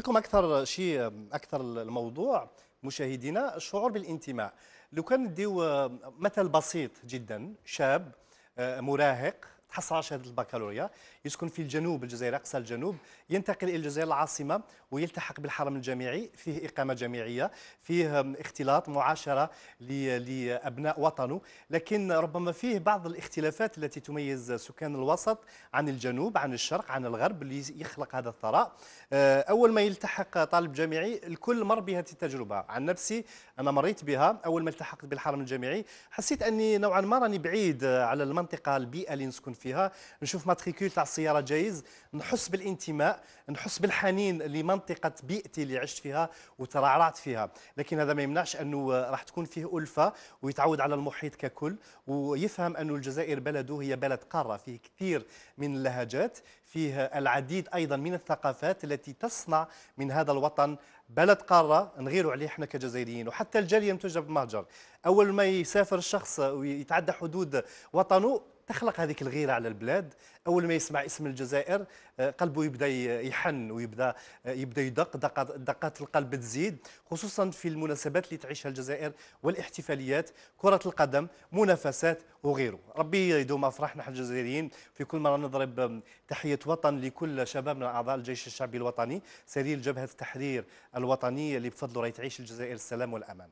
لكم اكثر شيء اكثر الموضوع مشاهدينا الشعور بالانتماء لو كان نديو آه، مثل بسيط جدا شاب آه، مراهق تحصل على شهاده البكالوريا يسكن في الجنوب الجزائر أقصى الجنوب ينتقل إلى الجزائر العاصمة ويلتحق بالحرم الجامعي فيه إقامة جامعية فيه اختلاط معاشرة لأبناء وطنه لكن ربما فيه بعض الاختلافات التي تميز سكان الوسط عن الجنوب عن الشرق عن الغرب اللي يخلق هذا الثراء أه، أول ما يلتحق طالب جامعي الكل مر بهذه التجربة عن نفسي أنا مريت بها أول ما التحقت بالحرم الجامعي حسيت أني نوعا ما راني بعيد آه، على المنطقة البيئة اللي نسكن فيها نشوف ماتريكول تاع السياره جايز نحس بالانتماء نحس بالحنين لمنطقه بيئتي اللي عشت فيها وترعرعت فيها لكن هذا ما يمنعش انه راح تكون فيه الفه ويتعود على المحيط ككل ويفهم انه الجزائر بلده هي بلد قاره فيه كثير من اللهجات فيه العديد ايضا من الثقافات التي تصنع من هذا الوطن بلد قاره نغيروا عليه احنا كجزائريين وحتى الجاليه متوجة بالمهجر اول ما يسافر الشخص ويتعدى حدود وطنه تخلق هذيك الغيرة على البلاد أول ما يسمع اسم الجزائر آه، قلبه يبدأ يحن ويبدأ آه، يبدأ يدق دقات القلب تزيد خصوصا في المناسبات اللي تعيشها الجزائر والاحتفاليات كرة القدم منافسات وغيره ربي يدوم أفراحنا نحن الجزائريين في كل مرة نضرب تحية وطن لكل شبابنا أعضاء الجيش الشعبي الوطني سرير جبهة التحرير الوطنية اللي بفضله راهي تعيش الجزائر السلام والأمان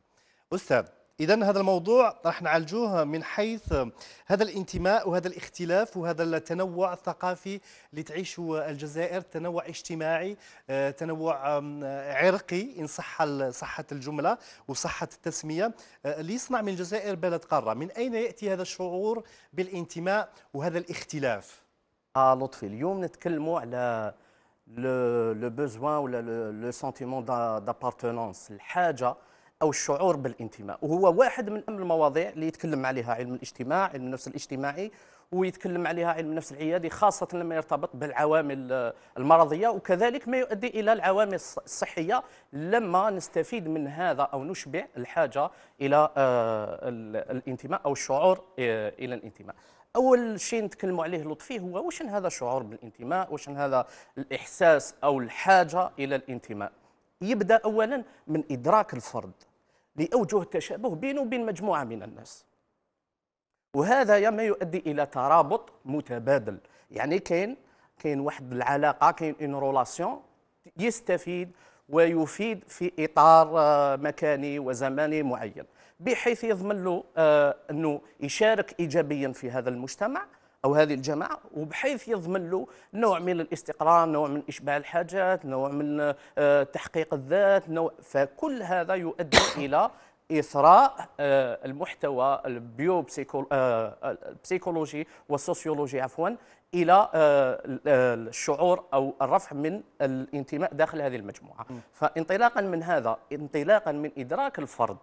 أستاذ إذا هذا الموضوع راح نعالجوه من حيث هذا الانتماء وهذا الاختلاف وهذا التنوع الثقافي اللي تعيشه الجزائر، تنوع اجتماعي، آه، تنوع عرقي إن صح صحة الجملة وصحة التسمية، آه، اللي يصنع من الجزائر بلد قارة، من أين يأتي هذا الشعور بالانتماء وهذا الاختلاف؟ آه لطفي اليوم نتكلموا على لو بوزوان ولا لو سنتيمون دابارتونونس، الحاجة او الشعور بالانتماء وهو واحد من اهم المواضيع اللي يتكلم عليها علم الاجتماع علم النفس الاجتماعي ويتكلم عليها علم النفس العيادي خاصه لما يرتبط بالعوامل آه، المرضيه وكذلك ما يؤدي الى العوامل الصحيه لما نستفيد من هذا او نشبع الحاجه الى آه، الانتماء او الشعور آه، الى الانتماء اول شيء نتكلموا عليه لطفي هو واش هذا الشعور بالانتماء واش هذا الاحساس او الحاجه الى الانتماء يبدا اولا من ادراك الفرد لأوجه التشابه بينه وبين مجموعة من الناس وهذا ما يؤدي إلى ترابط متبادل يعني كاين كاين واحد العلاقة كاين إن رولاسيون يستفيد ويفيد في إطار آه، مكاني وزماني معين بحيث يضمن له آه، أنه يشارك إيجابيا في هذا المجتمع او هذه الجماعه وبحيث يضمن له نوع من الاستقرار، نوع من اشباع الحاجات، نوع من آه، تحقيق الذات، نوع فكل هذا يؤدي الى اثراء آه، المحتوى البيو آه، البسيكولوجي والسوسيولوجي عفوا الى الشعور او الرفع من الانتماء داخل هذه المجموعه فانطلاقا من هذا انطلاقا من ادراك الفرد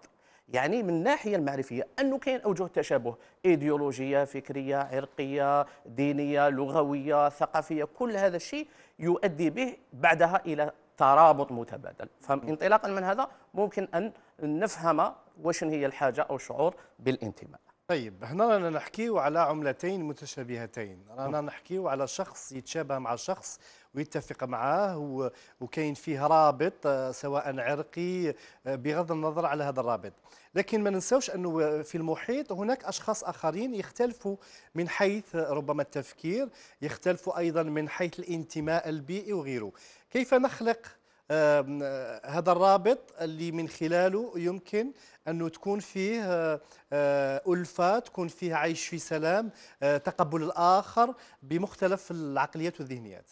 يعني من الناحيه المعرفيه انه كاين اوجه تشابه ايديولوجيه فكريه عرقيه دينيه لغويه ثقافيه كل هذا الشيء يؤدي به بعدها الى ترابط متبادل فانطلاقا من هذا ممكن ان نفهم واش هي الحاجه او الشعور بالانتماء طيب هنا رانا نحكيو على عملتين متشابهتين رانا نعم. نحكيو على شخص يتشابه مع شخص ويتفق معاه وكاين فيه رابط آه، سواء عرقي آه، بغض النظر على هذا الرابط لكن ما ننساوش انه في المحيط هناك اشخاص اخرين يختلفوا من حيث ربما التفكير يختلفوا ايضا من حيث الانتماء البيئي وغيره كيف نخلق آه، هذا الرابط اللي من خلاله يمكن أنه تكون فيه آه، آه، ألفة تكون فيه عيش في سلام تقبل الآخر بمختلف العقليات والذهنيات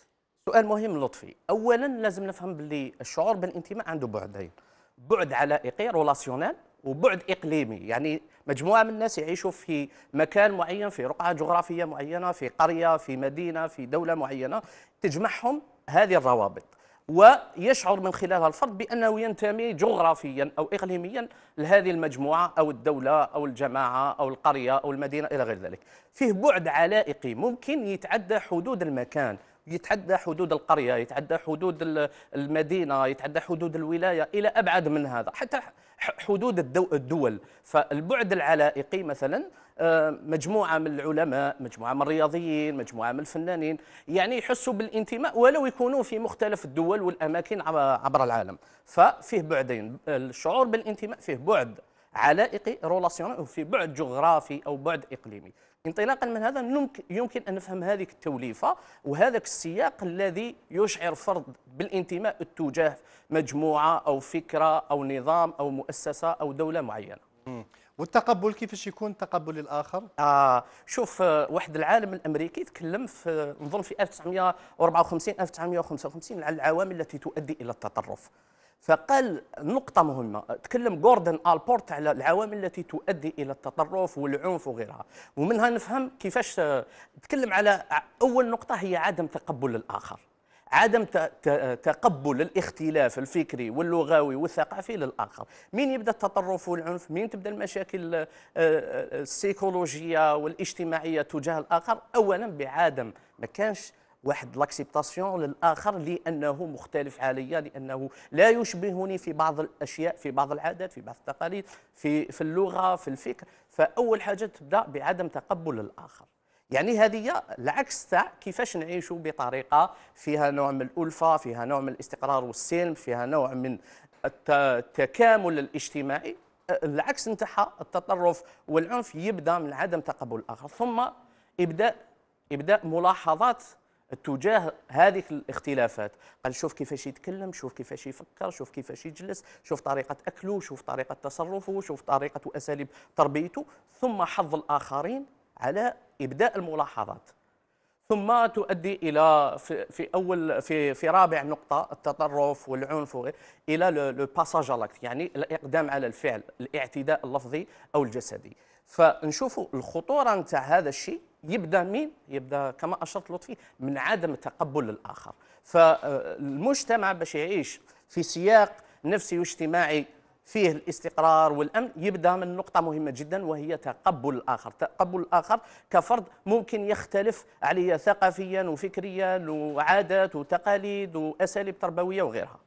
سؤال مهم لطفي أولا لازم نفهم باللي الشعور بالانتماء عنده بعدين بعد علائقي رولاسيونال وبعد اقليمي يعني مجموعه من الناس يعيشوا في مكان معين في رقعه جغرافيه معينه في قريه في مدينه في دوله معينه تجمعهم هذه الروابط ويشعر من خلالها الفرد بأنه ينتمي جغرافيا أو إقليميا لهذه المجموعة أو الدولة أو الجماعة أو القرية أو المدينة إلى غير ذلك فيه بعد علائقي ممكن يتعدى حدود المكان يتعدى حدود القريه يتعدى حدود المدينه يتعدى حدود الولايه الى ابعد من هذا حتى حدود الدول فالبعد العلائقي مثلا آه، مجموعه من العلماء مجموعه من الرياضيين مجموعه من الفنانين يعني يحسوا بالانتماء ولو يكونوا في مختلف الدول والاماكن عبر العالم ففيه بعدين الشعور بالانتماء فيه بعد علائقي رولاسيونال وفي بعد جغرافي او بعد اقليمي انطلاقا من هذا يمكن ان نفهم هذه التوليفه وهذاك السياق الذي يشعر فرد بالانتماء تجاه مجموعه او فكره او نظام او مؤسسه او دوله معينه. والتقبل كيفاش يكون تقبل الاخر؟ اه شوف آه، واحد العالم الامريكي تكلم في نظن في 1954 1955 على العوامل التي تؤدي الى التطرف. فقال نقطة مهمة تكلم جوردن البورت على العوامل التي تؤدي إلى التطرف والعنف وغيرها ومنها نفهم كيفاش آه، تكلم على أول نقطة هي عدم تقبل الآخر عدم تقبل الاختلاف الفكري واللغوي والثقافي للاخر مين يبدا التطرف والعنف مين تبدا المشاكل آه، آه، السيكولوجيه والاجتماعيه تجاه الاخر اولا بعدم ما كانش واحد لاكسبتاسيون للاخر لانه مختلف عليا لانه لا يشبهني في بعض الاشياء في بعض العادات في بعض التقاليد في في اللغه في الفكر فاول حاجه تبدا بعدم تقبل الاخر يعني هذه العكس تاع كيفاش نعيشوا بطريقه فيها نوع من الالفه فيها نوع من الاستقرار والسلم فيها نوع من التكامل الاجتماعي العكس نتاعها التطرف والعنف يبدا من عدم تقبل الاخر ثم ابداء ابداء ملاحظات تجاه هذيك الاختلافات قال شوف كيفاش يتكلم شوف كيفاش يفكر شوف كيفاش يجلس شوف طريقة أكله شوف طريقة تصرفه شوف طريقة وأساليب تربيته ثم حظ الآخرين على إبداء الملاحظات ثم تؤدي الى في, في اول في في رابع نقطه التطرف والعنف وغير الى لو باساج يعني الاقدام على الفعل الاعتداء اللفظي او الجسدي فنشوفوا الخطوره نتاع هذا الشيء يبدا مين؟ يبدا كما اشرت لطفي من عدم تقبل الاخر، فالمجتمع باش يعيش في سياق نفسي واجتماعي فيه الاستقرار والامن يبدا من نقطه مهمه جدا وهي تقبل الاخر، تقبل الاخر كفرد ممكن يختلف علي ثقافيا وفكريا وعادات وتقاليد واساليب تربويه وغيرها.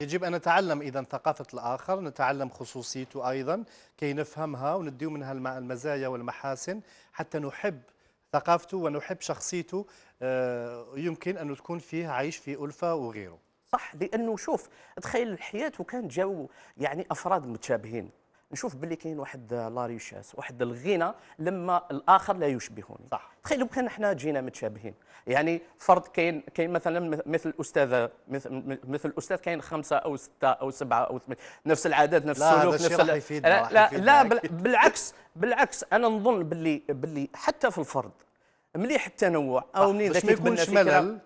يجب أن نتعلم إذا ثقافة الآخر نتعلم خصوصيته أيضا كي نفهمها ونديو منها المزايا والمحاسن حتى نحب ثقافته ونحب شخصيته آه، يمكن أن تكون فيه عايش في ألفة وغيره صح لانه شوف تخيل الحياه وكان جو يعني افراد متشابهين نشوف باللي كاين واحد لا ريشاس واحد الغنى لما الاخر لا يشبهني صح تخيل لو كان احنا جينا متشابهين يعني فرض كاين كاين مثلا مثل الاستاذ مثل, مثل الاستاذ كاين خمسه او سته او سبعه او ثمانيه نفس العدد نفس السلوك نفس لا لا لا, لا بالعكس بالعكس انا نظن باللي باللي حتى في الفرد مليح التنوع او منين ما يكونش ملل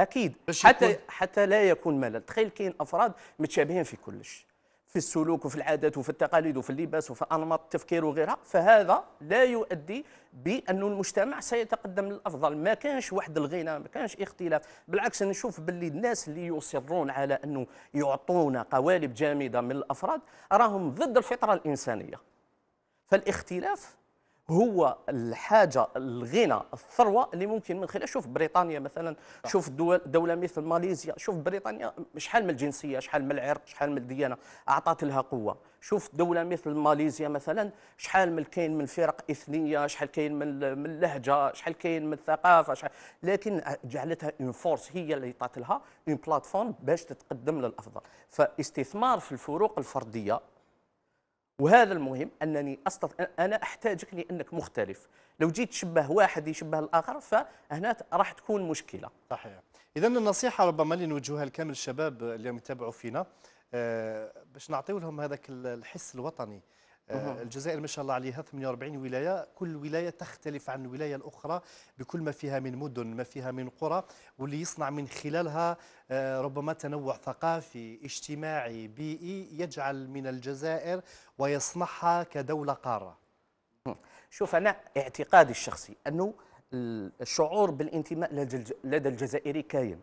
اكيد حتى حتى لا يكون ملل تخيل كاين افراد متشابهين في كلش في السلوك وفي العادات وفي التقاليد وفي اللباس وفي انماط التفكير وغيرها فهذا لا يؤدي بانه المجتمع سيتقدم للافضل ما كانش واحد الغنى ما كانش اختلاف بالعكس نشوف باللي الناس اللي يصرون على انه يعطونا قوالب جامده من الافراد راهم ضد الفطره الانسانيه فالاختلاف هو الحاجه الغنى الثروه اللي ممكن من خلال شوف بريطانيا مثلا شوف دول دوله مثل ماليزيا شوف بريطانيا شحال من الجنسيه شحال من العرق شحال من الديانه اعطت لها قوه شوف دوله مثل ماليزيا مثلا شحال من كاين من فرق اثنيه شحال كاين من من اللهجه شحال كاين من الثقافه شحال لكن جعلتها اون فورس هي اللي عطات لها اون بلاتفورم باش تتقدم للافضل فاستثمار في الفروق الفرديه وهذا المهم انني استط... انا احتاجك لانك مختلف لو جيت تشبه واحد يشبه الاخر فهنا راح تكون مشكله صحيح اذا النصيحه ربما اللي نوجهها لكامل الشباب اللي يتابعوا فينا آه، باش نعطيو لهم هذاك الحس الوطني آه، الجزائر ما شاء الله عليها 48 ولاية كل ولاية تختلف عن الولاية الأخرى بكل ما فيها من مدن ما فيها من قرى واللي يصنع من خلالها آه، ربما تنوع ثقافي اجتماعي بيئي يجعل من الجزائر ويصنعها كدولة قارة شوف أنا اعتقادي الشخصي أنه الشعور بالانتماء لدى الجزائري كاين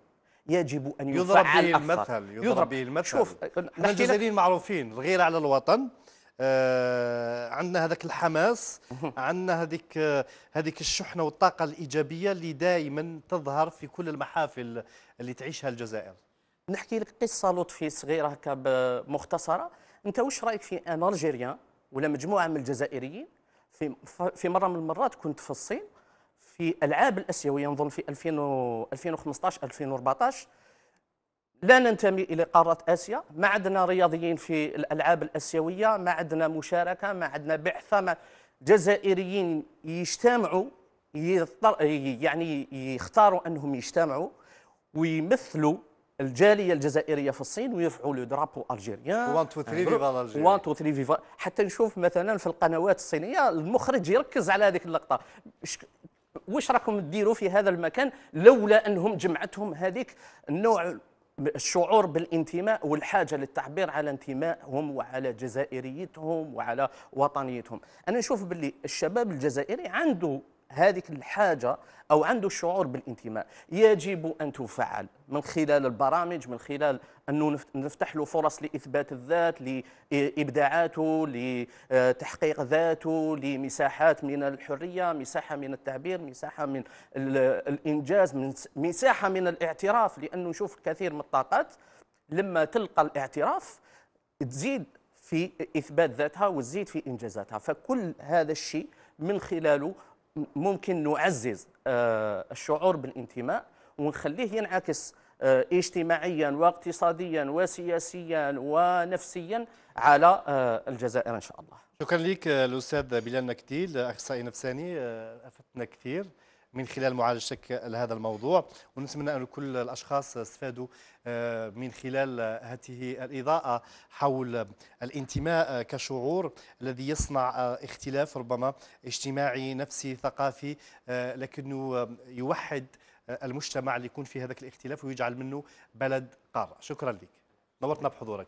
يجب ان يضرب به المثل يضرب به المثل شوف احنا الجزائريين معروفين الغيره على الوطن آه عندنا هذاك الحماس عندنا هذيك هذيك الشحنه والطاقه الايجابيه اللي دائما تظهر في كل المحافل اللي تعيشها الجزائر نحكي لك قصه لطفي صغيره هكا مختصره انت واش رايك في ان الجيريان ولا مجموعه من الجزائريين في في مره من المرات كنت في الصين في العاب الاسيويه نظن في 2000 2015 2014 لا ننتمي إلى قارة آسيا ما عندنا رياضيين في الألعاب الآسيوية ما عندنا مشاركة ما عندنا بعثة ما جزائريين يجتمعوا يضطر يعني يختاروا أنهم يجتمعوا ويمثلوا الجاليه الجزائريه في الصين ويرفعوا لو درابو الجيريان 1 2 3 فيفا الجيريان 1 2 3 فيفا حتى نشوف مثلا في القنوات الصينيه المخرج يركز على هذيك اللقطه واش راكم ديروا في هذا المكان لولا انهم جمعتهم هذيك النوع الشعور بالانتماء والحاجة للتعبير على انتمائهم وعلى جزائريتهم وعلى وطنيتهم أنا نشوف باللي الشباب الجزائري عنده هذه الحاجة أو عنده الشعور بالانتماء يجب أن تفعل من خلال البرامج من خلال أنه نفتح له فرص لإثبات الذات لإبداعاته لتحقيق ذاته لمساحات من الحرية مساحة من التعبير مساحة من الإنجاز مساحة من الاعتراف لأنه نشوف كثير من الطاقات لما تلقى الاعتراف تزيد في إثبات ذاتها وتزيد في إنجازاتها فكل هذا الشيء من خلاله ممكن نعزز آه، الشعور بالانتماء ونخليه ينعكس آه، اجتماعيا واقتصاديا وسياسيا ونفسيا على آه، الجزائر ان شاء الله. شكرا لك الاستاذ بلال مكتيل اخصائي نفساني افدتنا كثير. من خلال معالجتك لهذا الموضوع ونتمنى أن كل الأشخاص استفادوا آه، من خلال هذه الإضاءة حول الانتماء كشعور الذي يصنع آه، اختلاف ربما اجتماعي نفسي ثقافي آه، لكنه يوحد المجتمع اللي يكون في هذاك الاختلاف ويجعل منه بلد قارة شكرا لك نورتنا بحضورك